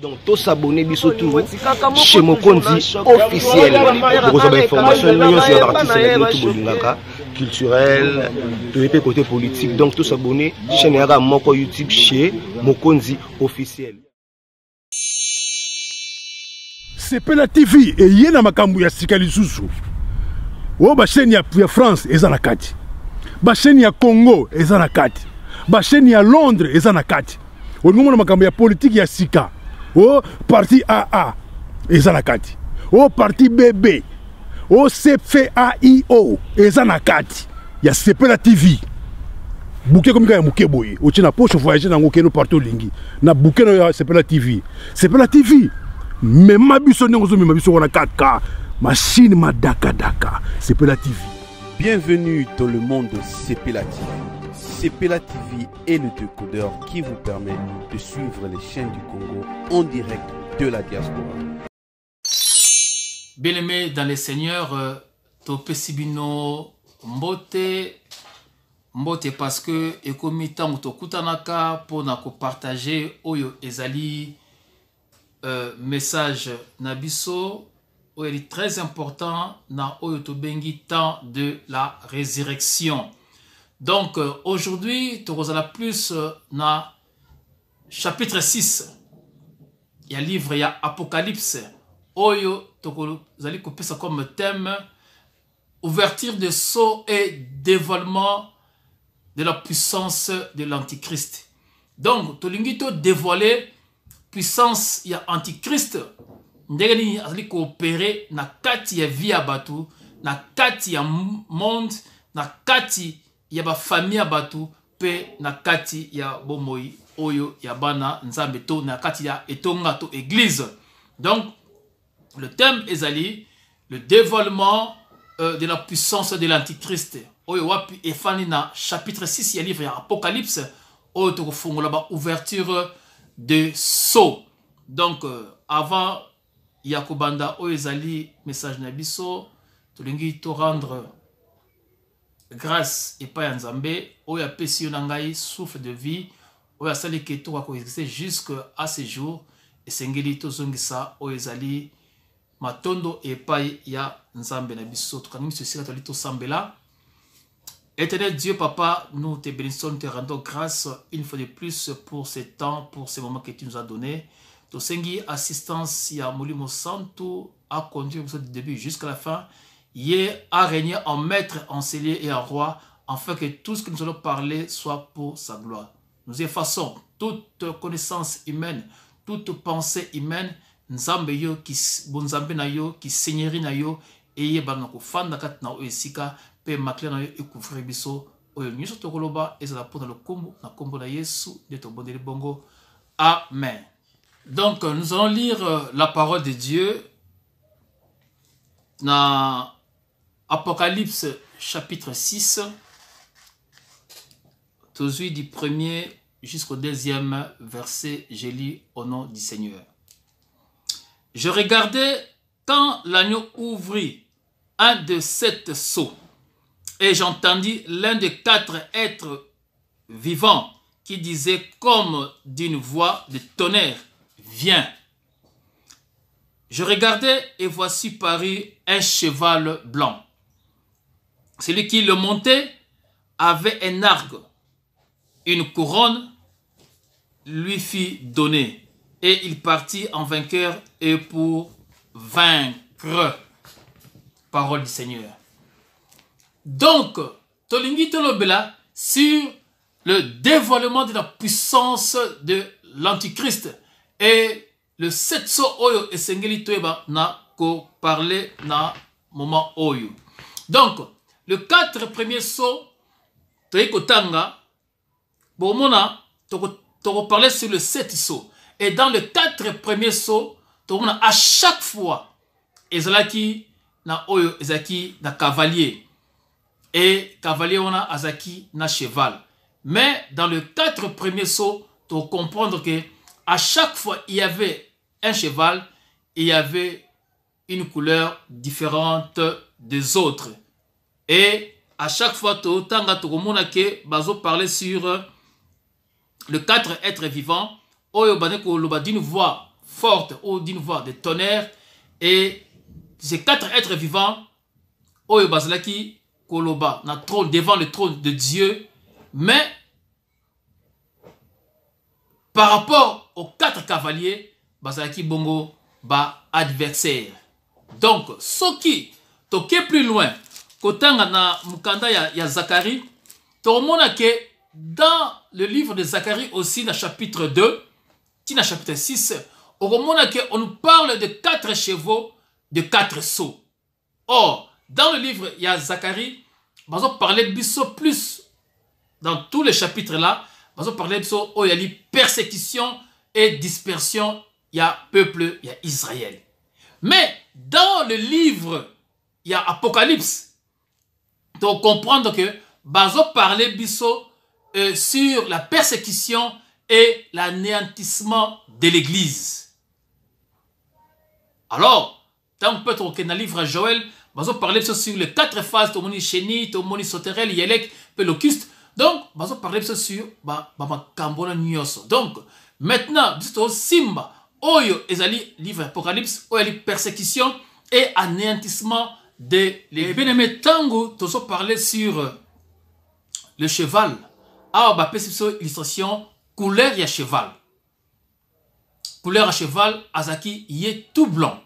donc tous s'abonner biso tout chez Mokondi officiel pour recevoir des informations baartiste na de to culturel tout mpe côté politique donc tous chaîne yaka moko youtube chez Mokondi officiel C'est la tv eye na makambo ya sika lisusu oyo chaîne ya france eza na kati chaîne ya congo eza na kati chaîne ya londres eza na kati olingi omona politique ya politique ya sika au parti AA a la kati au parti BB au CPAIO eza a kati ya la tv buke a ya poche voyage nango okende partout l'ingi. na bouquet, ya la tv la tv mema biso ne suis biso ma 4k machine madakadaka sepela tv bienvenue dans le monde de sepela tv Pela TV et le décodeur qui vous permet de suivre les chaînes du Congo en direct de la diaspora. bien aimé dans les seigneurs, euh, Topesibino Mbote, Mbote parce que ekomi ntango pour nous partager oyo ezali euh, message Nabiso, biso est très important na oyo tobengi temps de la résurrection donc euh, aujourd'hui, la Plus, euh, na chapitre 6, il a livre y a Apocalypse, oyo couper ça comme thème ouverture de saut et dévoilement de la puissance de l'Antichrist. Donc, vas to dévoiler puissance ya Antichrist ndenge nini coopérer na kati a vie à la na kati a monde na kati ya bafamille ya bato mpe na kati ya bomoi oyo yabana bana nzambe to na kati ya etonga to église donc le thème ezali le dévoilement euh, de la puissance de l'antichrist oyo wapi efandi na chapitre 6 ya livre ya apocalypse oyo tokofungola ouverture de saut. donc euh, avant ya kobanda oyo ezali message na biso tolingi rendre grâce et ya nzambe oyo apesi yo na ngai souffle de vie oyo a ke jusqu'à ces jours à ce jour esengeli tozongisa oyo ezali matondo epai ya nzambe na biso tokangi miso esika toali éternel dieu papa nous te bénissons nous te rendons grâce une fois de plus pour ce temps pour ce moment que tu nous as donné singi assistance ya molimo Santo, a conduit du début jusqu'à la fin Hier à régner en maître, en seigneur et en roi, afin que tout ce que nous allons parler soit pour sa gloire. Nous effaçons toute connaissance humaine, toute pensée humaine, Nzambeyo qui bonzambe na yo qui seigneurie na yo eye banga kofanda kati na oyo esika mpe et na yo biso tokoloba ezala le lokumu na nkombo na yesu nde de bongo amen donc nous allons lire euh, la parole de dieu na Apocalypse chapitre 6, toujours du premier jusqu'au deuxième verset, j'ai lu au nom du Seigneur. Je regardais quand l'agneau ouvrit un de sept seaux, et j'entendis l'un des quatre êtres vivants qui disait comme d'une voix de tonnerre, viens. Je regardais et voici paru un cheval blanc. Celui qui le montait avait un arc, une couronne lui fit donner. Et il partit en vainqueur et pour vaincre. Parole du Seigneur. Donc, Tolingi Tolobela, sur le dévoilement de la puissance de l'Antichrist et le Setso Oyo Sengeli tueba n'a qu'au parler na moment Oyo. Donc, le 4 premier saut toyei kotanga bomona parler sur le 7 saut et dans le 4 premier saut tokomona à chaque fois ezalaki na oyo ezaki na cavalier et cavalier a azaki na cheval mais dans le 4 premier saut tu comprendre que à chaque fois il y avait un cheval il y avait une couleur différente des autres et à chaque fois, Tanga que Bazo parlait sur le quatre êtres vivants. Oyo Baneko Loba d'une voix forte, ou d'une voix de tonnerre. Et ces quatre êtres vivants, Oyo Bazalaki, Koloba, na trône, devant le trône de Dieu. Mais par rapport aux quatre cavaliers, Bazalaki Bongo, ba adversaires. Donc, ce qui, plus loin, quand na mukanda zacharie dans le livre de zacharie aussi le chapitre 2 qui' chapitre 6 ke on nous parle de quatre chevaux de quatre seaux or dans le livre il a zacharie on de biso plus dans tous les chapitres là il y a persécution et dispersion Il y a peuple a israël mais dans le livre il y a apocalypse donc comprendre que bazo parlait biso euh, sur la persécution et l'anéantissement de l'église. Alors, tant que peut-être dans le livre Joël, bazo parlait biso sur les quatre phases tomoni chenille, tomoni sauterelle, yelek, pelocuste. Donc, bazo parlait biso sur ba ba nyoso. Donc, maintenant, au simba oyo ezali livre apocalypse, oyo persécution et anéantissement de les bien-aimés tu ont parlé sur euh, le cheval ah, bah bapesi une illustration couleur ya cheval couleur à cheval Azaki, est tout blanc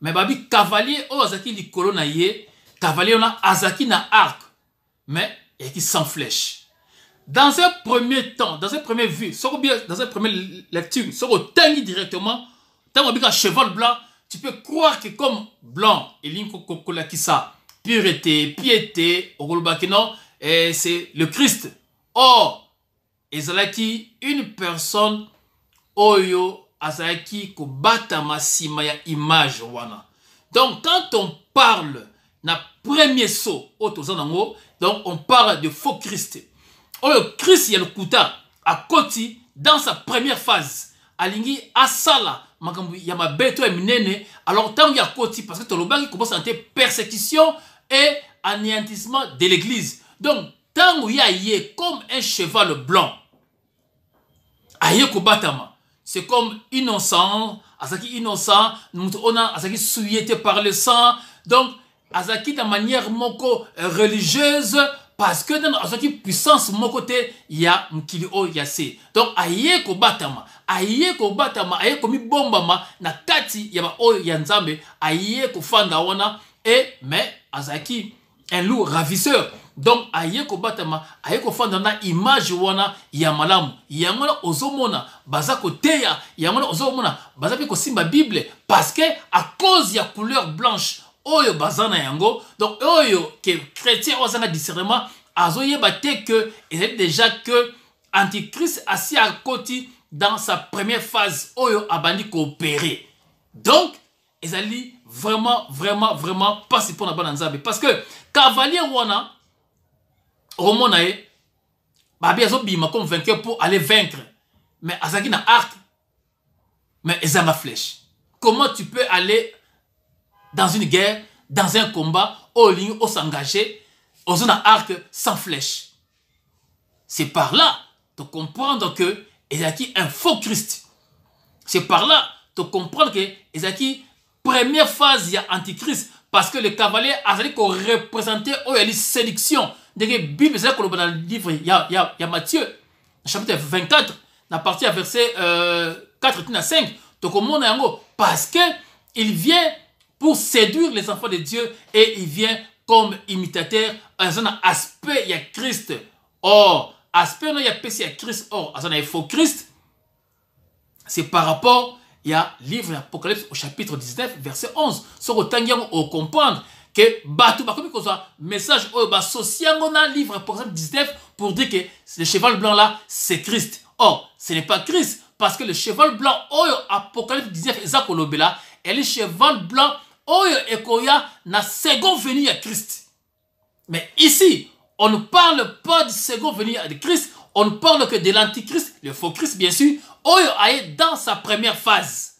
Mais babi cavalier oh, Azaki il y ye cavalier Azaki Azaki na arc mais qui sans flèche dans un premier temps dans un premier vue dans un premier lecture on tangi directement tango cheval blanc tu peux croire que comme blanc, et ça pureté, piété, c'est le Christ. Or, a une personne oyo ko kobata masima ya image wana. Donc quand on parle na premier saut auto donc on parle de faux Christ. Le Christ ya à a dans sa première phase alingi asala makambo ya mabeto to ya minene alors ntango ya koti parce que tolobaki persécution et anéantissement de l'église donc y a aye comme un cheval blanc aye kobatama c'est comme innocent Azaki innocent Nous ona Azaki souillé par le sang donc asaki ta manière moko religieuse parce que dans Azaki puissance moko te ya il y ya se donc aye kobatama aye kobatama aye ma na tati ya baoyo ya nzambe aye kufanda wana e mais Azaki un loup ravisseur donc aye kobatama aye kufanda na image wana ya malamu ozomona baza koteya ya ozomona baza ko simba bible parce que à cause ya couleur blanche oyo bazana na yango donc oyo que chrétien oyo azanga discernement azoyeba te que est déjà que antichrist à côté dans sa première phase oyo abandi coopérer. donc ezali vraiment vraiment vraiment pas mpasi mpona bana nzambe parce que cavalier wana okomona babia zo bima comme vainqueur pour aller vaincre mais azaki na arc mais ezanga flèche comment tu peux aller dans une guerre, dans un combat, au ligne, au s'engager, aux zones un arc sans flèche. C'est par là de comprendre que Ezaki est un faux Christ. C'est par là de comprendre que Ezaki, première phase, il y a antichrist, parce que le cavalier a représenté. oh, il y a séduction. la Bible, c'est dans le livre, il y a, il y a, Matthieu, chapitre 24, la partie à verset euh, 4 à 5. parce que il vient pour séduire les enfants de Dieu et il vient comme imitateur un aspect Il y a Christ or aspect Il y a Christ or azana un faux Christ c'est par rapport Il y a livre Apocalypse au chapitre 19 verset 11 le tangiamo au comprendre que le soit message oh, bah, social on un livre Apocalypse 19 pour dire que le cheval blanc là c'est Christ or ce n'est pas Christ parce que le cheval blanc Au oh, Apocalypse 19 eza le le cheval blanc oyo ekoya na second venue à Christ. Mais ici, on ne parle pas du second venir de Christ, on ne parle que de l'antichrist, le faux Christ bien sûr, oyo aye dans sa première phase.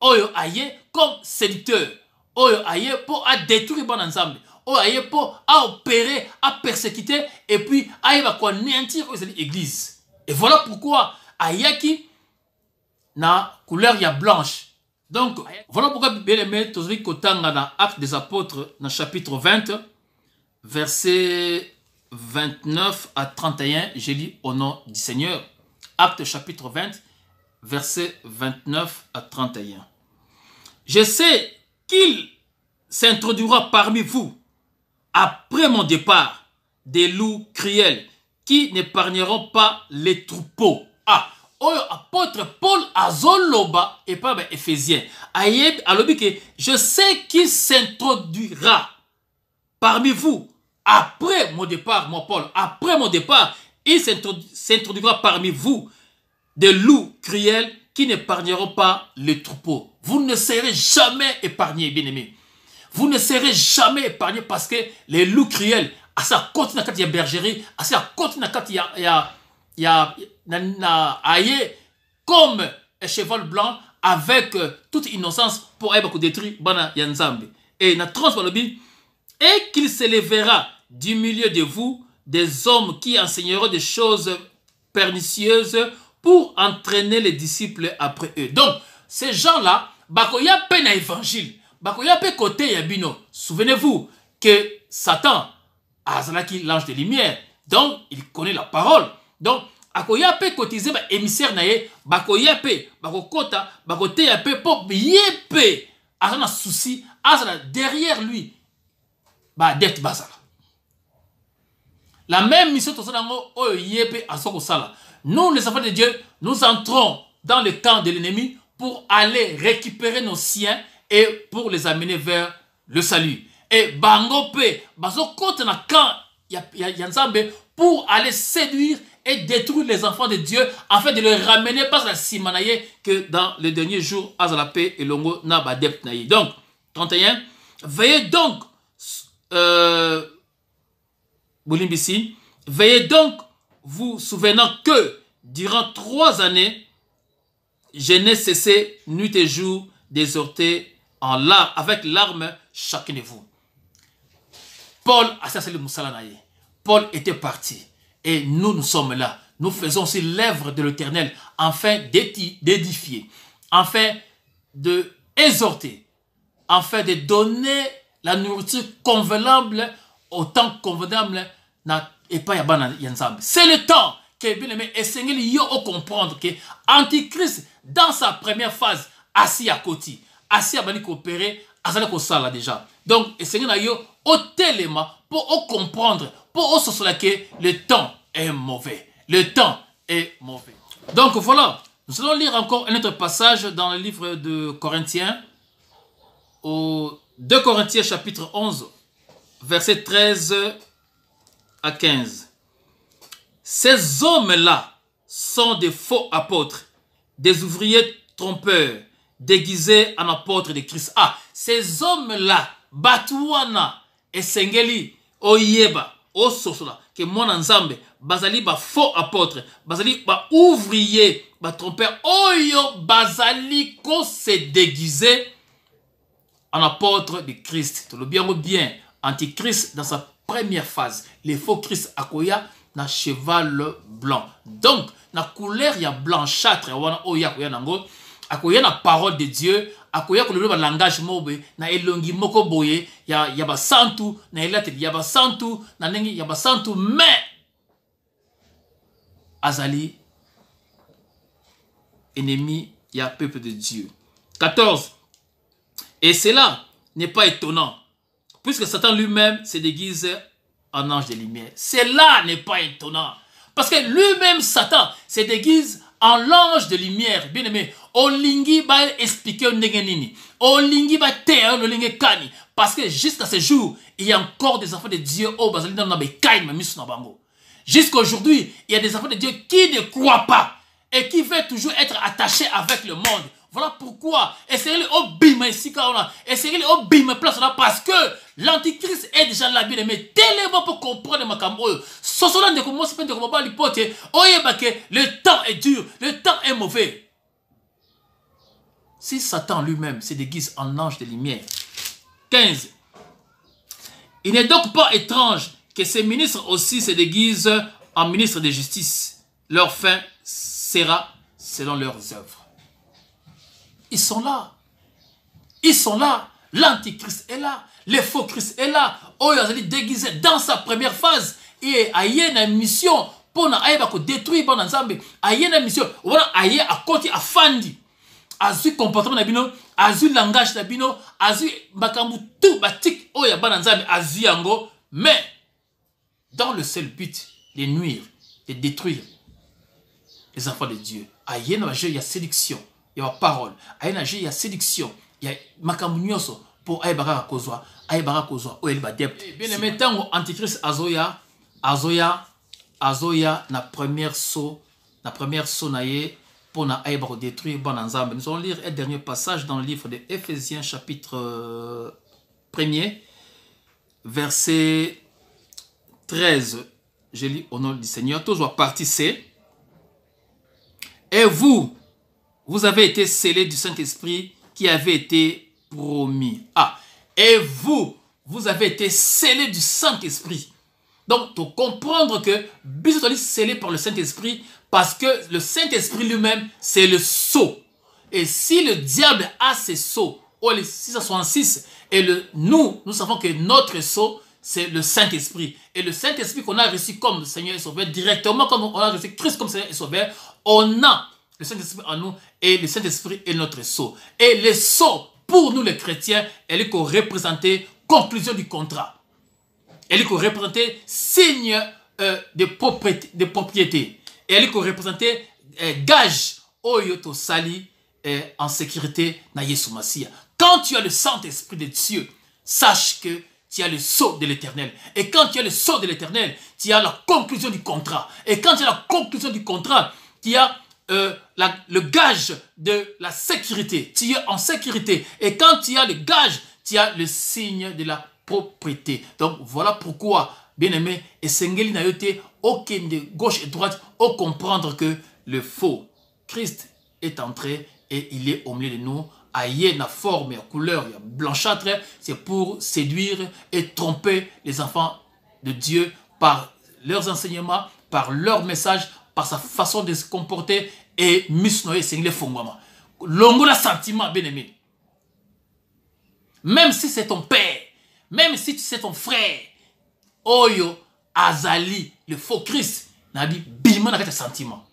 Oyo aye comme séducteur. Oyo aye pour détruire bon ensemble. Oyo aye pour opérer, à persécuter et puis aye va quoi néantir l'église. Et voilà pourquoi qui na couleur ya blanche donc voilà pourquoi bien aimé tozali kotanga dans l'acte des apôtres dans le chapitre 20 versets 29 à 31 j'ai lis au nom du seigneur acte chapitre 20 versets 29 à 31 je sais qu'il s'introduira parmi vous après mon départ des loups criels qui n'épargneront pas les troupeaux. Ah, apôtre paul azoloba pas pas ben, Ephésiens, que je sais qu'il s'introduira parmi vous après mon départ mon paul après mon départ il s'introduira parmi vous des loups cruels qui n'épargneront pas les troupeaux. vous ne serez jamais épargnés bien aimés vous ne serez jamais épargnés parce que les loups cruels sa côte, il y a bergerie à sa na il y a aye comme un cheval blanc avec euh, toute innocence pour être détruit bana et na et qu'il s'élèvera du milieu de vous des hommes qui enseigneront des choses pernicieuses pour entraîner les disciples après eux donc ces gens là peine ya na évangile y'a pe côté souvenez-vous que Satan qui l'ange de lumière donc il connaît la parole donc akoya pe kotize baémissaire na ye bakoya bakokota bakokɔta bakoteya mpe mpo ye aza souci susi derrière lui dette bazala la même mission tosala yango oyo ye sala nous les enfants de dieu nous entrons dans le camp de l'ennemi pour aller récupérer nos siens et pour les amener vers le salut et bango pe bazokɔta na camp ya nzambe pour aller séduire et détruire les enfants de Dieu afin de les ramener par la Simanaye que dans les derniers jours, la et Longo Nabadep Donc, 31, veillez donc, euh, veillez donc, vous souvenant que durant trois années, je n'ai cessé nuit et jour d'exhorter en larmes, avec larmes chacun de vous. Paul a Paul était parti et nous, nous sommes là. Nous faisons aussi l'œuvre de l'Éternel afin d'édifier, afin de afin de donner la nourriture convenable au temps convenable et pas C'est le temps que bien aimé essayez de comprendre que Antichrist dans sa première phase assis à côté, assis à bani coopérer, assis à déjà. Donc essayez de au pour comprendre, pour que le temps est mauvais. Le temps est mauvais. Donc voilà, nous allons lire encore un autre passage dans le livre de Corinthiens, au 2 Corinthiens chapitre 11, versets 13 à 15. Ces hommes-là sont des faux apôtres, des ouvriers trompeurs, déguisés en apôtres de Christ. Ah, ces hommes-là, Batouana et Sengeli, oyeba ososola ke ensemble Basali bazali faux apôtre bazali ba tromper oyo s'est déguisé en apôtre de christ Tu lo bien antichrist dans sa première phase les faux christ akoya na cheval blanc donc na couleur ya blanchâtre wana oyo akoya nango akoya na parole de dieu akoya kolobela balangage Langage mobile, na elongi moko boye ya, ya basantu na elateli ya basantu na nengi ya basantu Mais, azali ennemi ya peuple de dieu 14 et cela n'est pas étonnant puisque satan lui-même se déguise en ange de lumière cela n'est pas étonnant parce que lui-même satan se déguise en l'ange de lumière bien aimé olingi ba expliquer ndenge nini olingi terre yo lolenge kani parce que jusqu'à ce jour il y a encore des enfants de dieu au oh, bazali na na bekai mais misu na bango jusqu'à aujourd'hui il y a des enfants de dieu qui ne croient pas et qui veulent toujours être attachés avec le monde voilà pourquoi esengeli obima esika essayer le obima place là parce que l'antichrist est déjà là bien mais tellement pour comprendre ma oyo oh, sosola ndeko mosi mpe ndeko de mpo te oyeba que le temps est dur le temps est mauvais si Satan lui-même se déguise en ange de lumière. 15. Il n'est donc pas étrange que ces ministres aussi se déguisent en ministres de justice. Leur fin sera selon leurs œuvres. Ils sont là. Ils sont là. L'antichrist est là. Le faux Christ est là. Oyo oh, azali déguisé dans sa première phase. Et a une mission. pour aye à détruire Il y a une mission. à côté à afandi azu comportement na bino langage na bino azwi tout batik o ya bana nzambe azwi yango mais dans le seul but de nuire de détruire les enfants de dieu aye na bajeu ya séduction ya a aye na y ya séduction ya makambo nyoso pour ayebaka kaka kozwa ayebaka kozwa o eli badepte eh, bien aimé ntango antichrist azoya azoya azoya na première so na première so na ye pour na détruire bon ensemble. Nous allons lire un dernier passage dans le livre de Ephésiens, chapitre 1 euh, verset 13. Je lis au nom du Seigneur, toujours partie C. Et vous, vous avez été scellés du Saint-Esprit qui avait été promis. Ah, et vous, vous avez été scellés du Saint-Esprit donc, pour comprendre que Bible est scellé par le Saint-Esprit parce que le Saint-Esprit lui-même, c'est le sceau. Et si le diable a ses sceaux, oh, les 666, et le, nous, nous savons que notre sceau, c'est le Saint-Esprit. Et le Saint-Esprit qu'on a reçu comme Seigneur et Sauveur, directement comme on a reçu Christ comme Seigneur et Sauveur, on a le Saint-Esprit en nous et le Saint-Esprit est notre sceau. Et le sceau, pour nous les chrétiens, elle est représentée conclusion du contrat elle représentait signe euh, de, propriété, de propriété. Elle représentait euh, gage oyoto oh, sali euh, en sécurité na Quand tu as le Saint-Esprit de Dieu, sache que tu as le sceau de l'éternel. Et quand tu as le sceau de l'éternel, tu as la conclusion du contrat. Et quand tu as la conclusion du contrat, tu as euh, le gage de la sécurité. Tu es en sécurité. Et quand tu as le gage, tu as le signe de la propriété. Donc voilà pourquoi, bien aimé, et Sengeli n'a été aucun de gauche et droite au comprendre que le faux Christ est entré et il est au milieu de nous. Aïe, la forme, la couleur, la blanchâtre, c'est pour séduire et tromper les enfants de Dieu par leurs enseignements, par leurs messages, par sa façon de se comporter et misnoyer, c'est le fondement. Longo la sentiment, bien aimé. Même si c'est ton père, même si tu sais ton frère, Oyo, Azali, le faux Christ, n'a bima bimana ya sentiment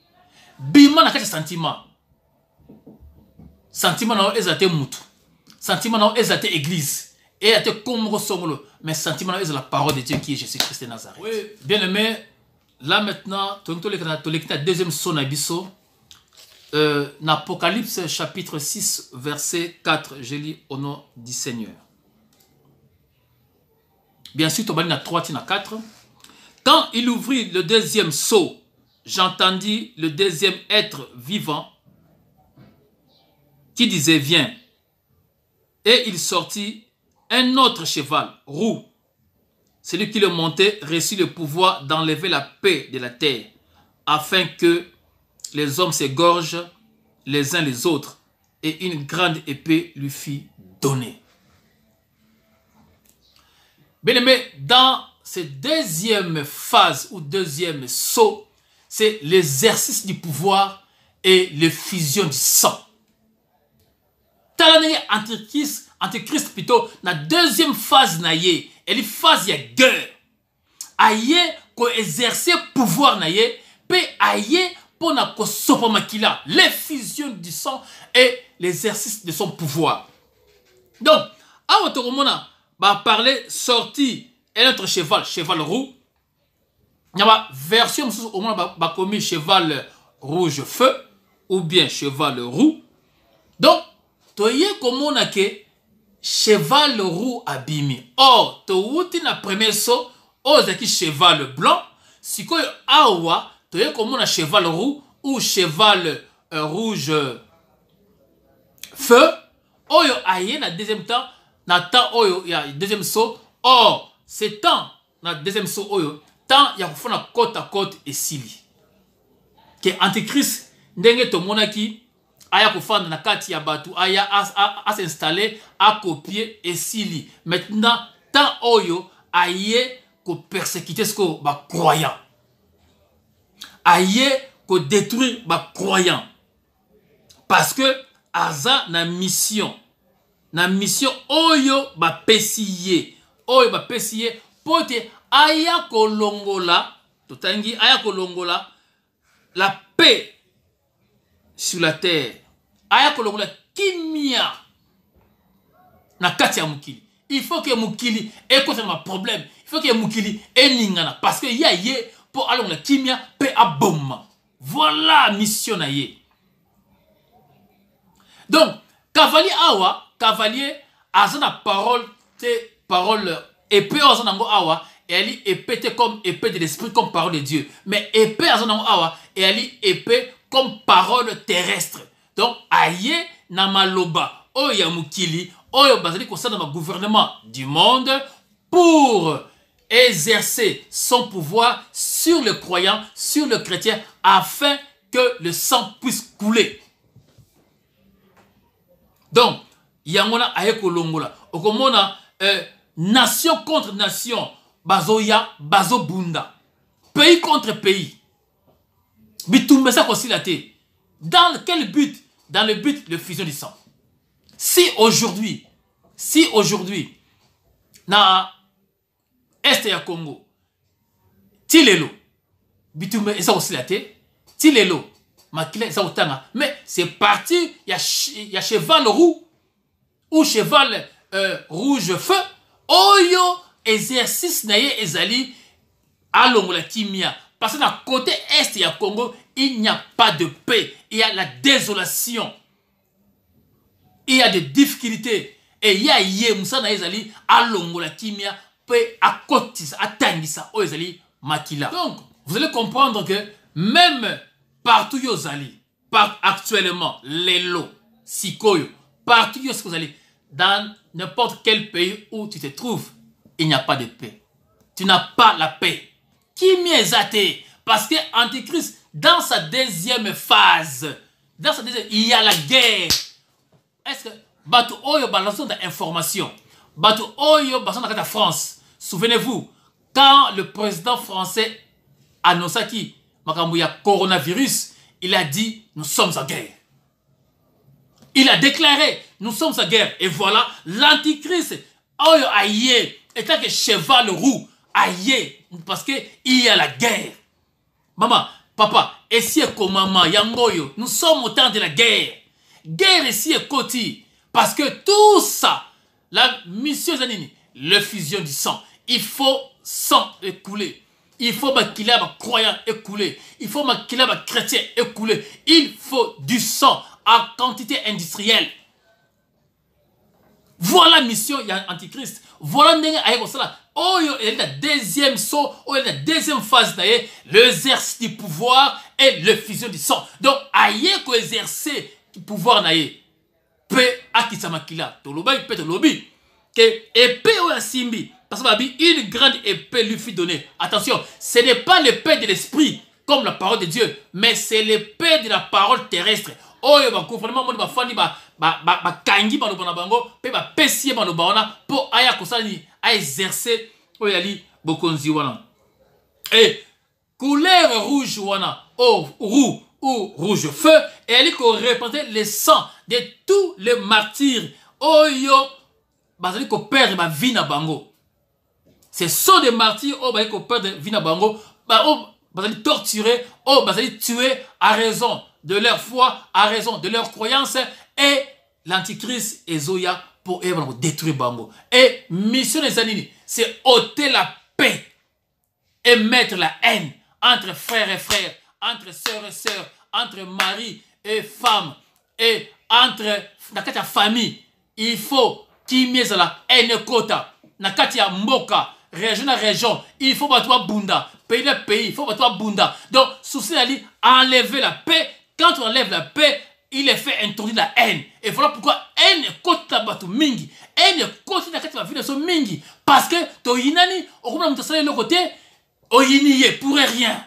bimana kete sentiments, sentiment sentiment na pas sentiments. mutu sentiment na pas église et te comme moko mais sentiment na la parole de dieu qui est jésus christ de nazareth bien aimé là maintenant tu as na deuxième son sona biso euh, apocalypse chapitre 6 verset 4 je lis au nom du seigneur bien sûr 3 4 quand il ouvrit le deuxième seau j'entendis le deuxième être vivant qui disait viens et il sortit un autre cheval roux celui qui le montait reçut le pouvoir d'enlever la paix de la terre afin que les hommes s'égorgent les uns les autres et une grande épée lui fit donnée bien dans cette deuxième phase ou deuxième saut, c'est l'exercice du pouvoir et l'effusion du sang. Dans antichrist, antichrist plutôt, la deuxième phase na Elle est phase ya guerre. Aye ko exercer pouvoir na pour pe pour pona ko l'effusion du sang et l'exercice de son pouvoir. Donc, à votre moment va bah, parler sortie et notre cheval cheval roux il y a version au moins bah, bah commis cheval rouge feu ou bien cheval roux donc tu es comme on a que cheval roux abîmé or tu touti na premier saut qui cheval blanc si es awa es comme on a cheval roux ou cheval euh, rouge feu oyo ayez na deuxième temps na temps oyo ya deuxième saut or c'est temps na deuxième saut oyo temps ya un côte à côte et sili que antichrist ndenge un aya kofanda na kati ya bato aya copier et sili maintenant temps oyo aye kopersekute a bacroyant aye ba croyant. parce que aza na mission na mission oyo ba ye oyo ba ye Pour te aya kolongola totangi aya kolongola la paix sur la terre aya kolongola kimia na kati ya il faut que ekose ma problème. il faut que mukili eningana parce que ya ye mpo alongola kimia à aboma voilà mission na donc cavalier awa cavalier son na parole te parole épée oyo awa épée comme épée de l'esprit comme parole de dieu mais épée a nango awa y épée comme parole terrestre donc aye na maloba oyo ya oyo bazali gouvernement du monde pour exercer son pouvoir sur le croyant, sur le chrétien, afin que le sang puisse couler. Donc, il y aye kolongola okomona euh, nation contre nation bazoya bazobunda pays contre pays bitumba ça la te dans quel but dans le but de fusion du sang si aujourd'hui si aujourd'hui na est ya congo tilelo lelo ça eza kosila te a lelo makila de mais c'est parti y y a cheval roux ou cheval euh, rouge feu oyo exercice na ye ezali la kimia parce que le côté est ya Congo il n'y a pas de paix il y a la désolation il y a des difficultés et il y a ye na ezali à kimia ça akotisa ça o ezali makila donc vous allez comprendre que même partout yozali par actuellement lelo sikoyo partout où vous allez, dans n'importe quel pays où tu te trouves, il n'y a pas de paix. Tu n'as pas la paix. Qui m'est Parce que Antichrist, dans sa deuxième phase, dans sa deuxième, il y a la guerre. Est-ce que bato balance d'information, bato oyo bah, dans la France. Souvenez-vous, quand le président français annonça qui, y a coronavirus, il a dit nous sommes en guerre. Il a déclaré, nous sommes sa guerre. Et voilà, l'antichrist, aïe, et là que cheval roux, aïe, parce que il y a la guerre. Maman, papa, et si maman, yangoyo, nous sommes au temps de la guerre. Guerre ici est côté. Parce que tout ça, la mission Zanini, le fusion du sang, il faut sang écouler. Il faut qu'il un croyant écoulé. Il faut qu'il un chrétien écoulé. Il faut du sang en quantité industrielle voilà mission y a antichrist voilà cela. Oh il oyo est la deuxième saut oyo est la deuxième phase na l'exercice du pouvoir et fusion du sang donc aye du pouvoir tout le bain peut le lobby. Que épée ou la simbi. parce que vie, une grande épée lui fut donnée attention ce n'est pas l'épée de l'esprit comme la parole de dieu mais c'est l'épée de la parole terrestre oyo ba ndima moni kangi ba no bana bango ba bapesi ba no bana po aya kosala nini aexerce bokonzi wana e couleur rouge wana o roux ou rouge feu ko koreprésente le sang de tous les martyrs. oyo bazali koperdre vie na bango C'est sang de martyrs oyo bazali koperdre vie na bango bazali torturé Oh bazali tuer à raison de leur foi à raison de leur croyance et l'antichrist et pour pour détruire bango Et mission des Zanini, c'est ôter la paix et mettre la haine entre frères et frères entre sœurs et sœurs entre mari et femme et entre la famille il faut qu'il la haine la na kati mboka région à région il faut battre Bunda pays à pays il faut battre Bunda donc souci lui enlever la paix quand on enlève la paix, il est fait introduire la haine. Et voilà pourquoi haine est kota bato mingi. Haine est na la bavinda so mingi. Parce que to yinani, de de le côté, yinier pour rien.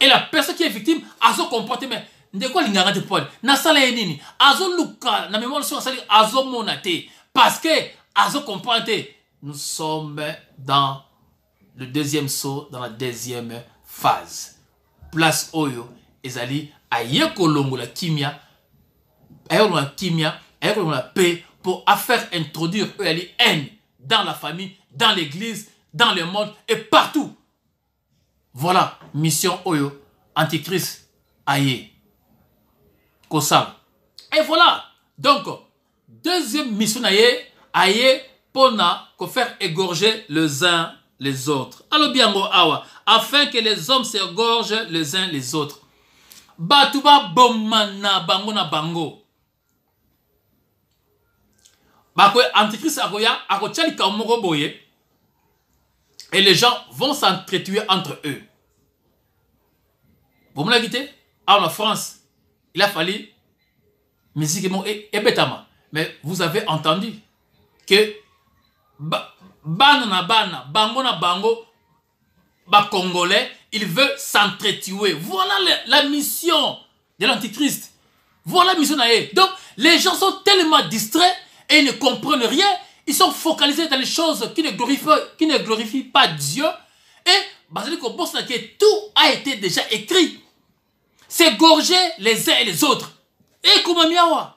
Et la personne qui est victime a son comportement. de ndeko alingaka te pole nasala ye nini luka, na mémoire soki asali azo monate. parce que azo comporté. nous sommes dans le deuxième saut dans la deuxième phase place oyo ezali aye la kimia aye la kimia paix pour faire introduire la haine dans la famille, dans l'église, dans le monde et partout. Voilà, mission Oyo, Antichrist, Aye, Et voilà, donc, deuxième mission Aye, Pona, pour faire égorger les uns les autres. Alors, bien, Awa, afin que les hommes s'égorgent les uns les autres. Batuba bomana na bango na bango antichrist akoya ako chali moko boye et les gens vont s'entretuer entre eux vous l'avez dit en france il a fallu musique et mais vous avez entendu que banana na bana bango na bango Congolais, il veut s'entretuer. Voilà la mission de l'Antichrist. Voilà la mission e. Donc, les gens sont tellement distraits et ne comprennent rien. Ils sont focalisés dans les choses qui ne glorifient, qui ne pas Dieu. Et, que tout a été déjà écrit. C'est gorgé les uns et les autres. Et comment miawa?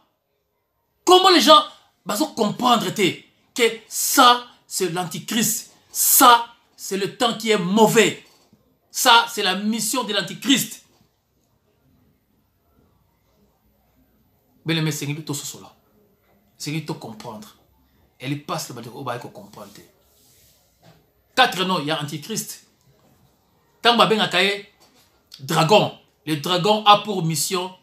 Comment les gens vont bah, comprendre que ça, c'est l'Antichrist. Ça, c'est le temps qui est mauvais. Ça, c'est la mission de l'Antichrist. Mais C'est tout cela. Seigneur, tout comprendre. Elle passe le bateau oh, bah, au comprendre. Quatre noms, il y a Antichrist. Tamba benga Akaye, dragon. Le dragon a pour mission,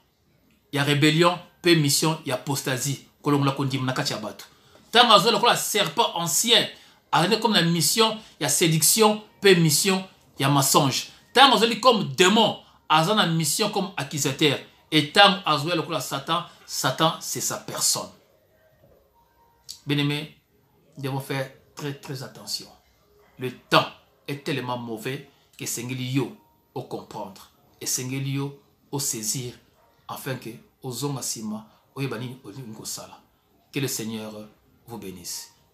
il y a rébellion, puis mission, il y a apostasie. Kolomla Kondim Nakachabato. Tamba Zola, le serpent ancien. Arrêtez comme la mission, il y a séduction, permission, il y a mensonge. Tant azali comme démon, aza une mission comme accusateur. Et tant le comme Satan, Satan c'est sa personne. Bien-aimés, nous devons faire très très attention. Le temps est tellement mauvais que c'est Sengelio au comprendre et Sengelio au saisir afin que aux hommes à Sima, Que le Seigneur vous bénisse.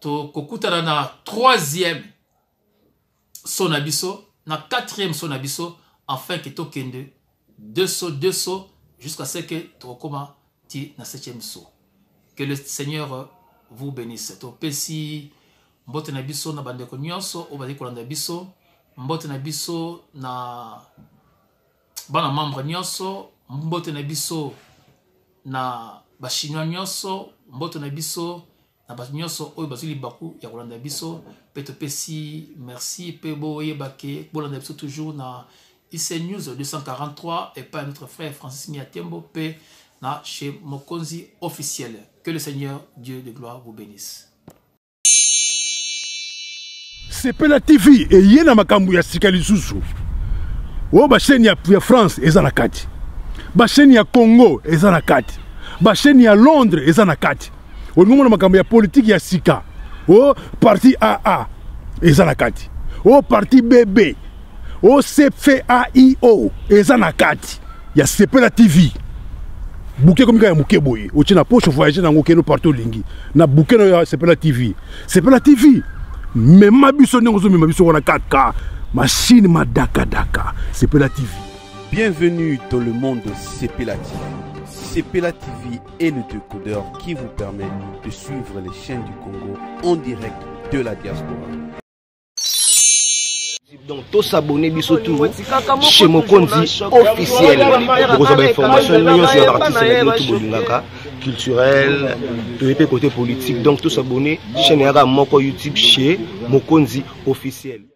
tokokutana na troisième so na biso na quatrième so na biso afin ke tokende deux so deux so jusqu'à ce que tokokoma ti na septième so que le seigneur vous bénisse topesi mbote na biso na bandeko nyonso oyo bazali kolanda biso mbote na biso na bana membre nyonso mbote na biso na bachinois nyonso mbote na biso na bato nyonso oyo bazwi ya kolanda biso mpe topesi merci mpe boyeba ke bolanda biso toujours na IC News 243 et pas notre frère Francis Niatembo P na chez Mokonzi officiel. Que le Seigneur Dieu de gloire vous bénisse. C'est la TV et na makambu ya sika lisusu. O ba ya France eza na kati. Ba ya Congo eza na kati. Ba ya Londres eza na kati ma na politique ya y a sika Oh parti aa et na kati o parti bb o cfaio il y a ya la tv y a ya moke boye otie na poche voyage nango okeno partout lingi. na buke no ya la tv la tv mema biso ndenge on biso wana kaka machine madakadaka la tv bienvenue dans le monde de la tv c'est CPLA TV et le décodeur qui vous permet de suivre les chaînes du Congo en direct de la diaspora. donc tous abonnés bisous, chez mokonzi officiel vous bainformation formation, ya baartiste na bino culturel côté politique donc abonnés, chaîne yaka moko youtube chez mokonzi officiel